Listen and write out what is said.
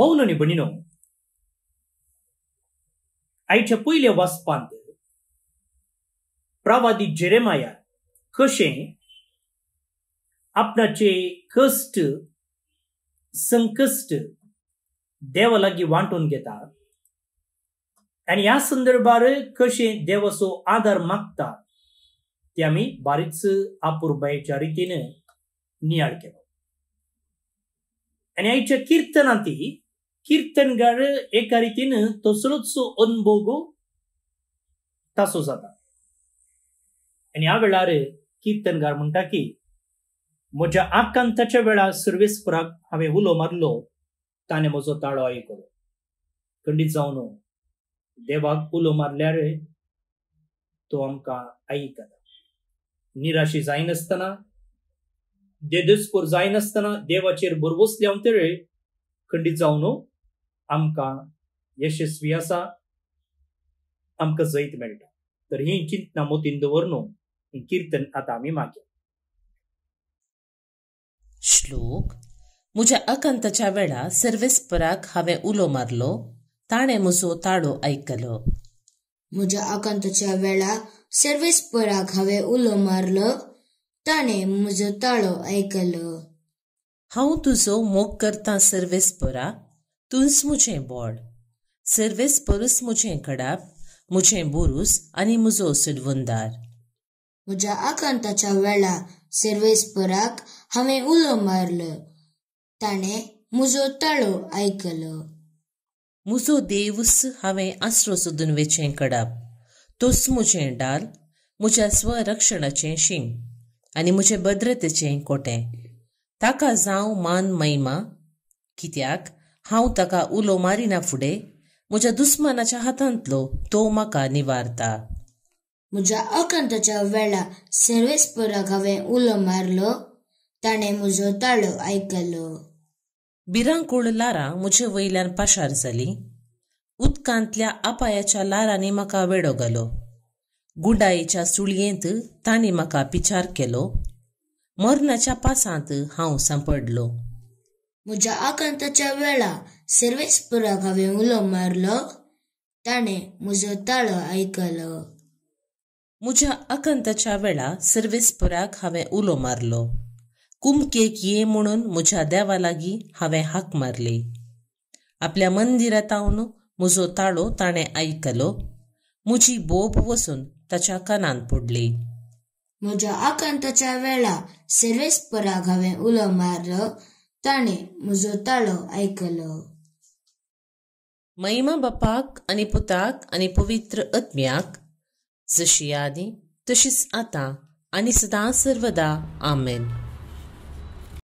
Paolini बनिनो आयचे पयले वाचपांत प्रवादी जेरेमाया कशें आपणाचे कष्ट संकश्ट देवा लागी वाटून घेता आनी ह्या संदर्भार कशें देवाचो आदार मागता ते आमी बारीच आपुरबायेच्या रितीन नियाळ केलो आनी आयच्या ती कीर्तनगार एका रितीनं तसलोच अनभोगो तासो जाता आनी ह्या वेळार कीर्तनगार म्हणटा की म्हज्या आकांताच्या वेळार सर्वेस्पराक हांवें उलो मारलो ताणें म्हजो ताळो आयकलो खंडीत जावं देवाक उलो मारल्यार तो आमकां आयकता निराशी जायनासतना देदस्पूर जायनासतना देवाचेर हांव तेरे खंडीत जावन आमकां यशस्वी आसा आमकां जैत मेळटा तर ही चिंतना मोतीन दवर न्हू ही किर्तन आतां आमी मागया श्लोक म्हज्या अकंतच्या वेळा सर्वेस्पराक हांवें उलो मारलो ताणें म्हजो ताळो आयकलो म्हज्या अकंतच्या वेळा सर्वेस्पराक हांवें उलो मारलो ताणें म्हजो ताळो आयकलो हांव तुजो मोग करतां सर्वेस्परा तुंस मुझें बोर्ड सर्वेस परूस मुझें कडाप मुझें बोरूस आनी म्हजो सिडवंदार म्हज्या आकांताच्या वेळा सर्वेस पराक हांवें उलो मारलो ताणें म्हजो ताळो आयकलो म्हजो देवूस हांवें आसरो सोदून वेचें कडप तोस मुझें डाल म्हज्या स्वरक्षणाचें शिंग आनी म्हजे भद्रतेचें कोटें ताका जावं मान महिमा कित्याक हांव ताका उलो मारिना फुडें म्हज्या दुस्मानाच्या हातांतलो तो म्हाका निवारता म्हज्या अकंताच्या वेळा सर्वेस्पराक हांवें उलो मारलो ताणें म्हजो ताळो आयकलो भिरांकूळ लारां म्हजे वयल्यान पाशार जाली उदकांतल्या आपायाच्या लारांनी म्हाका वेडो घालो गुडायेच्या सुळयेंत तांणी म्हाका पिचार केलो मरणाच्या पासांत हांव सांपडलो म्हज्या आकांताच्या वेळा सर्वेच हांवें उलो मारलो ताणें म्हजो ताळ आयकलो म्हज्या आकांताच्या वेळा सर्वेस्पराक हांवें उलो मारलो कुमकेक ये म्हणून म्हज्या देवा लागी हांवें हाक मारली आपल्या मंदिरात तावन म्हजो ताळो ताणें आयकलो म्हजी बोब वसून ताच्या कानान पडली म्हज्या आकांताच्या वेळा सर्वेस्पराक हांवें उलो मारलो त्याने मुजोताळं ऐकलं महिमा बापाक आणि पुताक आणि पवित्र आत्म्याक जशी यादी तशीच आता आणि सदा सर्वदा आमेन